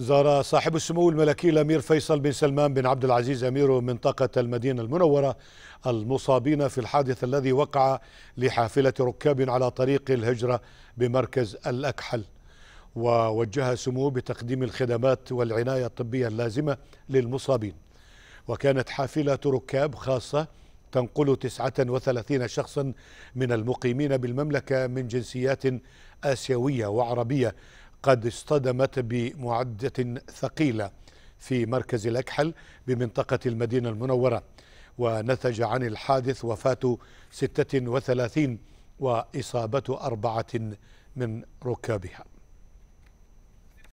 زار صاحب السمو الملكي الامير فيصل بن سلمان بن عبد العزيز امير منطقه المدينه المنوره المصابين في الحادث الذي وقع لحافله ركاب على طريق الهجره بمركز الاكحل ووجه سموه بتقديم الخدمات والعنايه الطبيه اللازمه للمصابين وكانت حافله ركاب خاصه تنقل 39 شخصا من المقيمين بالمملكه من جنسيات اسيويه وعربيه قد اصطدمت بمعدة ثقيلة في مركز الأكحل بمنطقة المدينة المنورة ونتج عن الحادث وفاة 36 وإصابة أربعة من ركابها